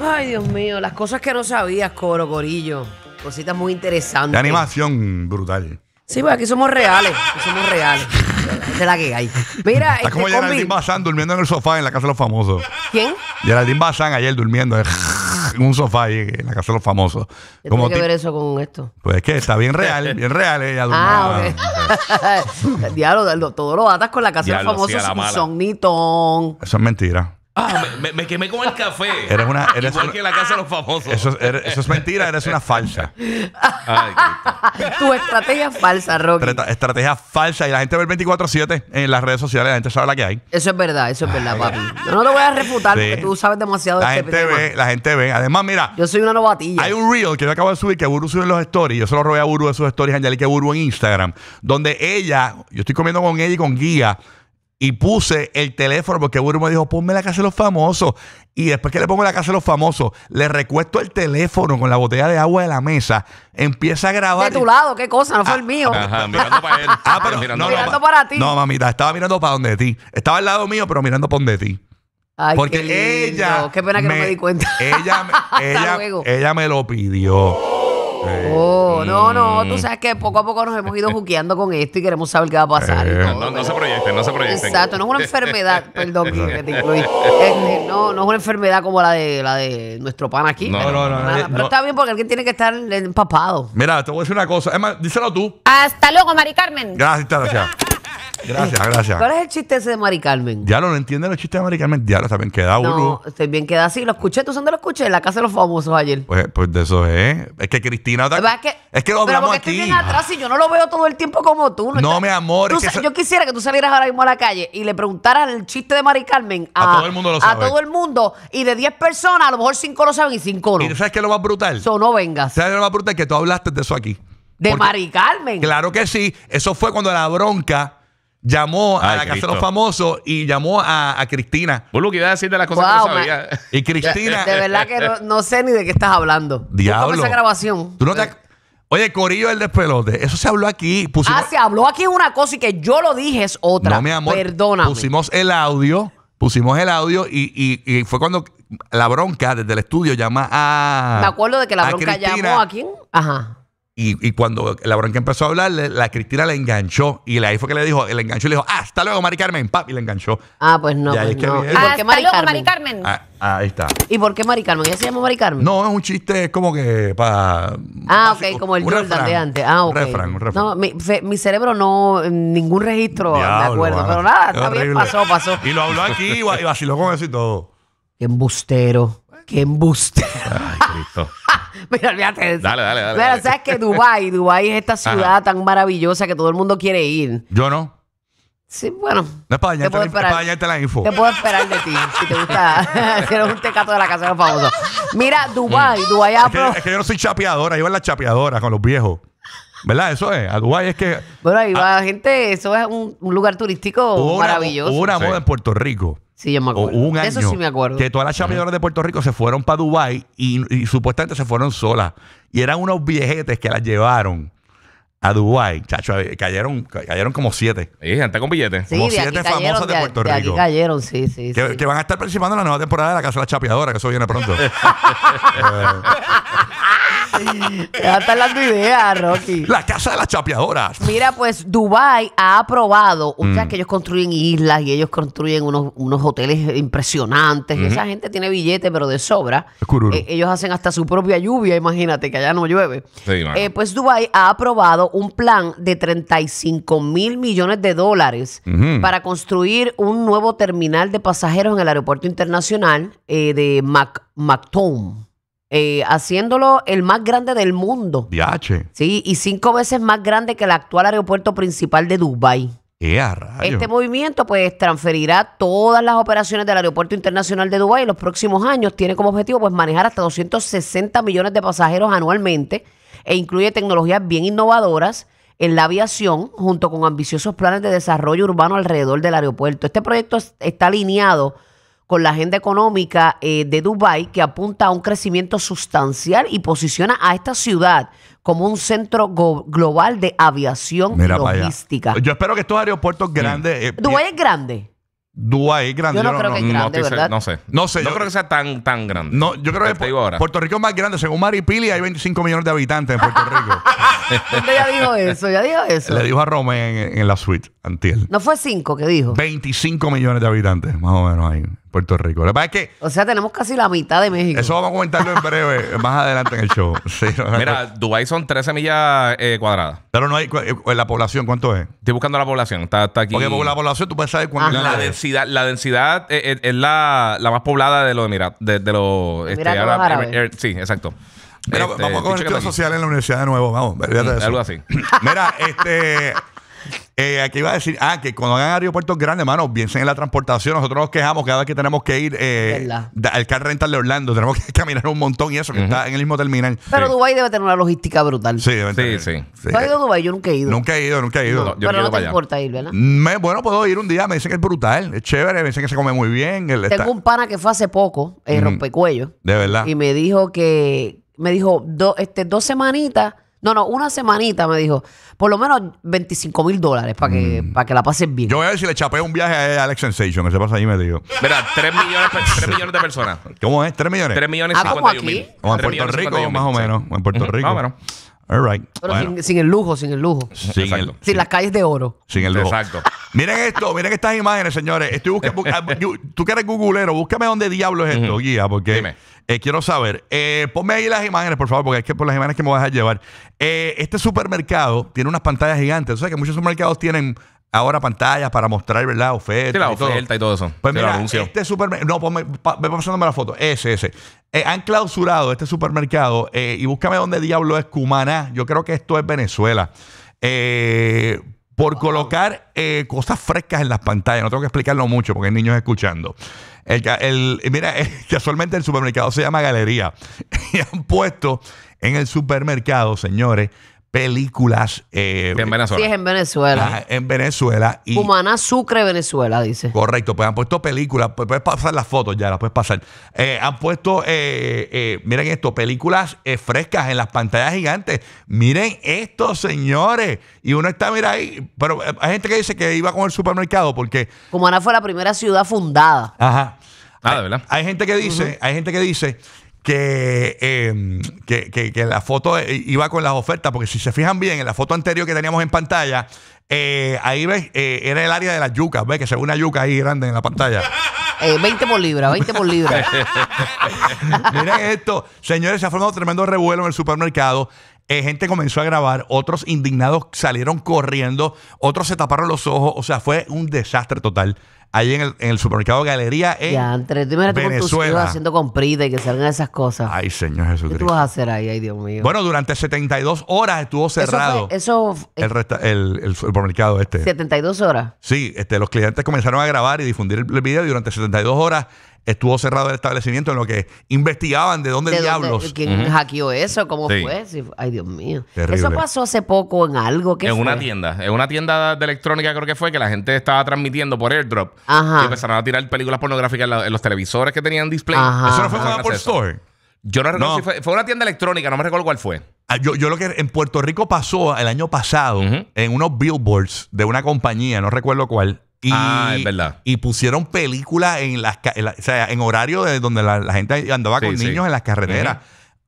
Ay, Dios mío, las cosas que no sabías, Coro, Corillo. Cositas muy interesantes. De animación brutal. Sí, pues aquí somos reales. somos reales. de la que hay. Mira, Está este como Geraldine Bazán durmiendo en el sofá en la casa de los famosos. ¿Quién? Geraldine Bazán ayer durmiendo en un sofá ahí en la casa de los famosos. ¿Qué tiene que ver eso con esto? Pues es que está bien real, bien real ella Ah, durmiendo. Diablo, lo- todo lo atas con la casa de los famosos son Eso es mentira. Ah, me, quemé con el café. Eres una, eres Igual que la casa de los famosos. Eso, es- mentira, eres una falsa. Tu estrategia falsa, Rocky. Estrategia falsa. Y la gente ve el 24-7 en las redes sociales, la gente sabe la que hay. Eso es verdad, eso es verdad, papi. Yo no lo voy a refutar porque tú sabes demasiado La de La este gente ve, la gente ve. Además, mira, Yo soy una novatilla. Hay un reel que yo acabo de subir que Buru sube en los stories. Yo se lo robé a Buru de sus stories, Angelique Buru en Instagram. Donde ella, yo estoy comiendo con ella y con Guía y puse el teléfono porque Burro me dijo, ponme la casa de los famosos. Y después que le pongo la casa de los famosos, le recuesto el teléfono con la botella de agua de la mesa, empieza a grabar. De tu lado, qué cosa, no fue el ah, mío. mirando para él. Ah, pero, mirando, no, para ti. No, mamita, estaba mirando para donde ti. Estaba al lado mío, pero mirando para donde ti. Ay, porque ella. Qué pena que no me di cuenta. Ella, ella, ella me lo pidió. Oh, no, no, tú mm. sabes que poco a poco nos hemos ido juqueando con esto y queremos saber qué va a pasar. Eh. No, no se proyecten, no se proyecten. Exacto, no es una enfermedad, perdón que te incluí. Este, no, no es una enfermedad como la de la de nuestro pan aquí. No, no, no, pero está bien porque alguien tiene que estar empapado. Mira, te voy a decir una cosa. más, díselo tú. Hasta luego, Mari Carmen. Gracias, gracias. Gracias, gracias. ¿Cuál es el chiste ese de Mari Carmen? Ya lo no entienden los chistes de Mari Carmen. Ya lo saben, queda uno. No, estoy bien queda así. Lo escuché, tú dónde lo escuché, en la casa de los famosos ayer. Pues, pues de eso es. Es que Cristina. es que- lo que pero porque estoy bien atrás y yo no lo veo todo el tiempo como tú. No, mi amor, Yo quisiera que tú salieras ahora mismo a la calle y le preguntaras el chiste de Mari Carmen a, todo el mundo lo a todo el mundo. Y de 10 personas, a lo mejor 5 lo saben y 5 ¿Y sabes qué es lo más brutal? Eso no vengas. ¿Sabes lo más brutal? Que tú hablaste de eso aquí. De Mari Carmen. Claro que sí. Eso fue cuando la bronca llamó a la Casa de los Famosos y llamó a, a Cristina. Vos lo que a decir de las cosas que no sabía. Y Cristina. De verdad que no, sé ni de qué estás hablando. Diablo. es esa grabación. Oye, Corillo el despelote. Eso se habló aquí. Ah, se habló aquí una cosa y que yo lo dije es otra. No, mi amor. Perdóname. Pusimos el audio. Pusimos el audio y, y- y fue cuando la bronca desde el estudio llama a. Me acuerdo de que la bronca llamó a quién. Ajá. Y, y, cuando la bronca empezó a hablar, la Cristina le enganchó. Y ahí fue que le dijo, le enganchó y le dijo, hasta luego, Mari Carmen, pap, y le enganchó. Ah, pues no. Y pues Que, Mari Carmen. Ah, ah, ahí está. ¿Y por qué Mari Carmen? Ya se llama Mari Carmen? No, es un chiste es como que para. Ah, como el Jordan de antes. Ah, Un refrán, un refrán. No, mi, mi cerebro no, ningún registro de acuerdo. pero nada, está bien, pasó, pasó. Y lo habló aquí y vaciló con eso y todo. Qué embustero. Qué embustero. Ay, Cristo. Mira, olvídate eso. Dale, dale, dale. Mira, sabes que Dubái, Dubái es esta ciudad tan maravillosa que todo el mundo quiere ir. Yo no. Sí, bueno. No es para dañarte, la, info. Te puedo esperar de ti, si te gusta. si un tecato de la casa de famosos. Mira, Dubái, mm. Dubái... Es, que, es que yo no soy chapeadora, yo en la chapeadora con los viejos. ¿Verdad? Eso es. A Dubái es que. Bueno, ahí va la gente, eso es un, lugar turístico maravilloso. Una, hubo una moda en Puerto Rico Sí, yo me acuerdo. Eso sí me acuerdo. Que todas las chapeadoras de Puerto Rico se fueron para Dubái y, supuestamente se fueron solas. Y eran unos viejetes que las llevaron a Dubái. Chacho, eh, cayeron, cayeron como siete. Sí, gente con billetes. como siete famosas de, Puerto Rico. De cayeron, sí, sí que, sí que, van a estar participando en la nueva temporada de la Casa de las Chapeadoras, que eso viene pronto. Eh. Está dando Rocky. La casa de las chapeadoras. Mira, pues Dubai ha aprobado, o sea, mm. que ellos construyen islas y ellos construyen unos, hoteles impresionantes. esa gente tiene billetes, pero de sobra. Eh, ellos hacen hasta su propia lluvia, imagínate, que allá no llueve. Eh, pues Dubai ha aprobado un plan de 35 mil millones de dólares para construir un nuevo terminal de pasajeros en el aeropuerto internacional eh, de Mac eh, haciéndolo el más grande del mundo. DH. Sí, y cinco veces más grande que el actual aeropuerto principal de Dubái. Este movimiento pues transferirá todas las operaciones del Aeropuerto Internacional de Dubái en los próximos años. Tiene como objetivo pues manejar hasta 260 millones de pasajeros anualmente e incluye tecnologías bien innovadoras en la aviación junto con ambiciosos planes de desarrollo urbano alrededor del aeropuerto. Este proyecto está alineado con la agenda económica eh, de Dubái que apunta a un crecimiento sustancial y posiciona a esta ciudad como un centro global de aviación logística. Yo espero que estos aeropuertos grandes... Eh, Dubái eh, es grande. Dubái es grande. Yo no, creo que es grande, no, sé. No sé. yo, creo que sea tan, grande. No, yo creo que Puerto Rico es más grande. Según Mari Pili hay 25 millones de habitantes en Puerto Rico. Este ya dijo eso? ¿Ya dijo eso? Le dijo a Rome en, en, la suite, Antiel. ¿No fue 5 que dijo? 25 millones de habitantes, más o menos ahí. Puerto Rico. O sea, tenemos casi la mitad de México. eso vamos a comentarlo en breve, más adelante en el show. Mira, Dubái son 13 millas eh, cuadradas. pero no hay. Eh, la población, ¿cuánto es? Estoy buscando la población. Está, aquí. Porque la población tú puedes saber cuánto La es. densidad, la densidad eh, es, la, la más poblada de los Emiratos. De, de los, este, sí, exacto. Este, vamos con el social en la Universidad de Nuevo. Vamos, mm, Algo así. Mira, este. Eh, aquí iba a decir, ah, que cuando hagan aeropuertos grandes, mano, piensen en la transportación. Nosotros nos quejamos cada vez que tenemos que ir eh, al car rental de Orlando. Tenemos que caminar un montón y eso, que está en el mismo terminal. Pero Dubái debe tener una logística brutal. Sí, Sí, sí. has ido a Dubái? Yo nunca he ido. Nunca he ido, nunca he ido. Pero no te importa ir, ¿verdad? bueno, puedo ir un día, me dicen que es brutal, es chévere, me dicen que se come muy bien. Tengo un pana que fue hace poco, el eh, rompecuello, de verdad. y me dijo que, me dijo, este, dos semanitas no, no, una semanita me dijo. Por lo menos 25 mil dólares para que, mm. que la pases bien. Yo voy a ver si le chapeo un viaje a Alex Sensation, que se pasa ahí dijo? Mira, 3 millones, tres millones de personas. ¿Cómo es? ¿Tres millones? 3 millones Ah, aquí? en Puerto Rico, más o menos. En Puerto Rico. Más o menos. All right. Pero sin, sin el lujo, sin el lujo. sin, las calles de oro. sin el lujo. Exacto. Miren esto, miren estas imágenes, señores. Estoy buscando, ah, tú que eres googlero, búscame dónde diablo es esto, guía, porque Dime. Eh, quiero saber. Eh, ponme ahí las imágenes, por favor, porque es que por las imágenes que me vas a llevar. Eh, este supermercado tiene unas pantallas gigantes. ¿Tú sabes que muchos supermercados tienen ahora pantallas para mostrar, ¿verdad? Ofertas. la oferta y todo, eso. Pues mira, este supermercado. No, ponme, ve pasándome la foto. Ese, ese. Eh, han clausurado este supermercado y búscame dónde diablo es Cumaná. Yo creo que esto es Venezuela. por colocar cosas frescas en las pantallas. No tengo que explicarlo mucho porque hay niños escuchando. El, mira, casualmente el supermercado se llama Galería. Y han puesto en el supermercado, señores, películas. Eh, en Venezuela. es en Venezuela. Ah, en Venezuela. Y, Sucre, Venezuela, dice. Correcto, pues han puesto películas, pues puedes pasar las fotos ya, las puedes pasar. Eh, han puesto, eh, miren esto, películas frescas en las pantallas gigantes. Miren esto, señores. Y uno está, mira ahí, pero hay gente que dice que iba con el supermercado porque, Cumaná fue la primera ciudad fundada. ajá. Ah, de verdad. Hay gente que dice, hay gente que dice Em, que, que, la foto iba con las ofertas, porque si se fijan bien, en la foto anterior que teníamos en pantalla, eh, ahí ves, eh, era el área de las yucas, ves que se una yuca ahí grande en la pantalla. 20 eh, por libra, 20 por libra. Miren esto, señores, se ha formado tremendo revuelo en el supermercado. gente comenzó a grabar, otros indignados salieron corriendo, otros se taparon los ojos, o sea, fue un desastre total ahí en el, supermercado Galería en ya, entre haciendo comprida y que salgan esas cosas. Ay, Señor Jesucristo. ¿Qué tú vas a hacer ahí? Ay, Dios mío. Bueno, durante 72 horas estuvo cerrado Eso, el, el- supermercado este. 72 horas. Sí, este, los clientes comenzaron a grabar y difundir el, video durante 72 horas estuvo cerrado el establecimiento en lo que investigaban de dónde diablos. ¿Quién hackeó eso? ¿Cómo fue? Ay, Dios mío. Eso pasó hace poco en algo. que en una tienda. En una tienda de electrónica creo que fue que la gente estaba transmitiendo por airdrop. Ajá. Y empezaron a tirar películas pornográficas en, los televisores que tenían display. eso no fue con Apple Store. Yo no recuerdo fue, fue, una tienda electrónica, no me recuerdo cuál fue. Ah, yo, yo, lo que en Puerto Rico pasó el año pasado en unos billboards de una compañía, no recuerdo cuál, y, ah, es verdad. Y pusieron películas en las en horario donde la, gente andaba con niños en las carreteras.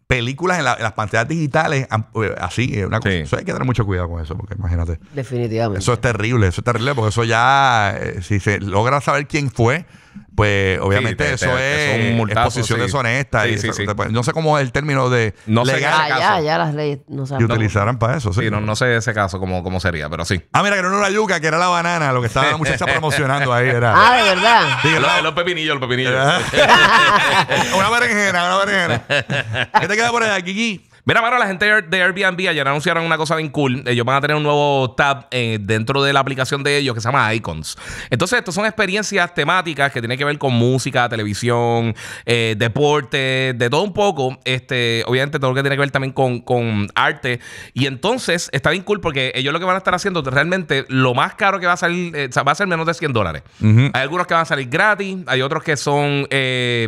Películas en, las pantallas digitales, eh, así, una cosa. Eso hay que tener mucho cuidado con eso, porque imagínate. Definitivamente. Eso es terrible, eso es terrible, porque eso ya, eh, si se logra saber quién fue, pues obviamente eso es, exposición deshonesta. y pues, no sé cómo es el término de no legal. Sé ya, ya las leyes no Y utilizaran para eso, sí. No, no, sé ese caso cómo, sería, pero sí. Ah, mira, que no era la yuca, que era la banana, lo que estaba la muchacha promocionando ahí. Era. Ah, de verdad. los, pepinillos, los pepinillos. una berenjena, una berenjena. ¿Qué te queda por ahí, Kiki? Mira, mano, la gente de Airbnb ayer anunciaron una cosa bien cool. Ellos van a tener un nuevo tab eh, dentro de la aplicación de ellos que se llama Icons. Entonces, estas son experiencias temáticas que tienen que ver con música, televisión, eh, deporte, de todo un poco. Este, obviamente, todo lo que tiene que ver también con, arte. Y entonces, está bien cool porque ellos lo que van a estar haciendo realmente lo más caro que va a salir, eh, va a ser menos de 100 dólares. Hay algunos que van a salir gratis, hay otros que son,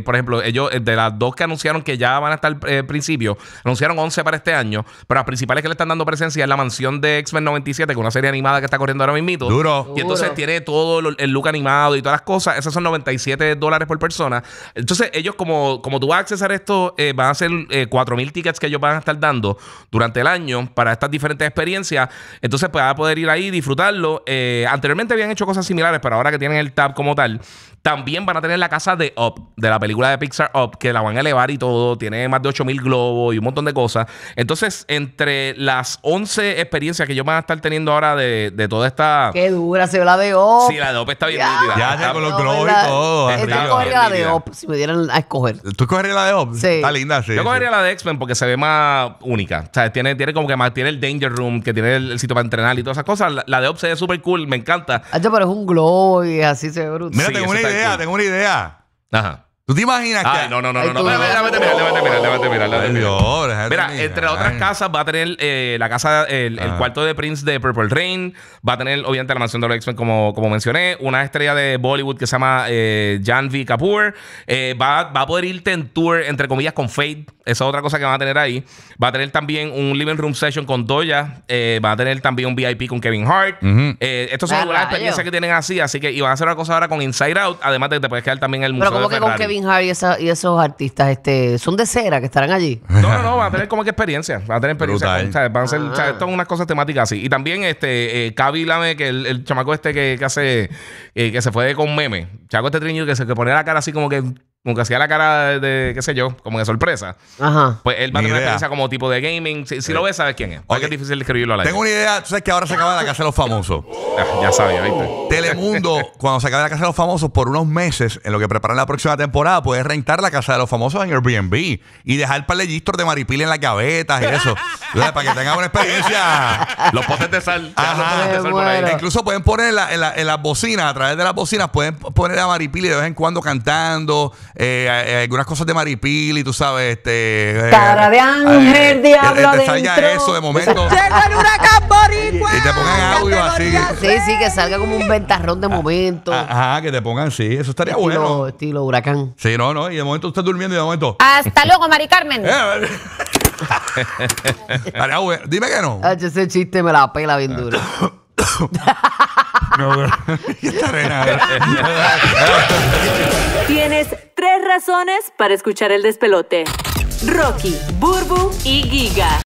por ejemplo, ellos, de las dos que anunciaron que ya van a estar al principio, anunciaron 11 para este año, pero las principales que le están dando presencia es la mansión de X-Men 97, que es una serie animada que está corriendo ahora mismo. Duro. Y entonces tiene todo el look animado y todas las cosas. Esas son 97 dólares por persona. Entonces, ellos, como, como tú vas a accesar esto, eh, van a ser 4.000 eh, tickets que ellos van a estar dando durante el año para estas diferentes experiencias. Entonces, pues vas a poder ir ahí y disfrutarlo. Eh, anteriormente habían hecho cosas similares, pero ahora que tienen el tab como tal, también van a tener la casa de Up, de la película de Pixar Up, que la van a elevar y todo. Tiene más de 8000 globos y un montón de cosas. Entonces, entre las 11 experiencias que yo van a estar teniendo ahora de, de toda esta. Qué dura, se ve la de Up. Sí, la de Up está bien ya, Ya, está con los globos y todo. Yo cogería la de Up, si me dieran a escoger. ¿Tú escogerías la de Up? Sí. Está linda, sí. Yo cogería la de X-Men porque se ve más única. O sea, tiene, tiene como que más, tiene el Danger Room, que tiene el, sitio para entrenar y todas esas cosas. La, de Up se ve súper cool, me encanta. Ay, ah, pero es un globo y así se ve brutal. Mira, tengo una tengo una idea. Ajá. ¿Tú te imaginas que.? no, no, no, no. no. Mira, entre otras casas va a tener eh, la casa, el, ah. cuarto de Prince de Purple Rain. Va a tener, obviamente, la mansión de los como, como mencioné. Una estrella de Bollywood que se llama eh, Jan V. Kapoor. Eh, va, va a poder irte en tour, entre comillas, con Fate. Esa es otra cosa que van a tener ahí. Va a tener también un living room session con Doya. va a tener también un VIP con Kevin Hart. estos son ah, las experiencias que tienen así. Así que, y van a hacer una cosa ahora con Inside Out. Además de que te puedes quedar también en el museo. que y, esos artistas este, son de cera que estarán allí? No, no, no, van a tener como que experiencia. Van a tener experiencia. O van a ser, o ah. unas cosas temáticas así. Y también este, eh, Lame, que el, chamaco este que, hace, eh, que se fue con meme. Chaco este triño que se que pone la cara así como que como que hacía la cara de, qué sé yo, como de sorpresa. Ajá. Pues él va a tener como tipo de gaming. Si, lo ves, sabes quién es. es difícil describirlo a la Tengo una idea. Tú sabes que ahora se acaba la Casa de los Famosos. ya sabía, ¿viste? Telemundo, cuando se acabe la Casa de los Famosos, por unos meses, en lo que preparan la próxima temporada, puedes rentar la Casa de los Famosos en Airbnb y dejar para de maripil en las gavetas y eso para que tengan una experiencia. Los potes de sal. Incluso pueden poner en, la- en las bocinas, a través de las bocinas, pueden poner a Maripili de vez en cuando cantando, eh, algunas cosas de Maripili, tú sabes, este. Eh, Cara de eh, ángel, eh, diablo te salga eso de momento. ¡Llega el huracán boricua! Y te pongan audio así. Sí, sí, que salga como un ventarrón de ah, momento. Ajá, ah, ah, que te pongan, sí, eso estaría bueno. estilo huracán. Sí, no, no, y de momento tú estás durmiendo y de momento. Hasta luego, Mari Carmen. dime que no. Ah, ese chiste me la pela bien duro. no, eh. Tienes tres razones para escuchar el despelote. Rocky, Burbu y Giga.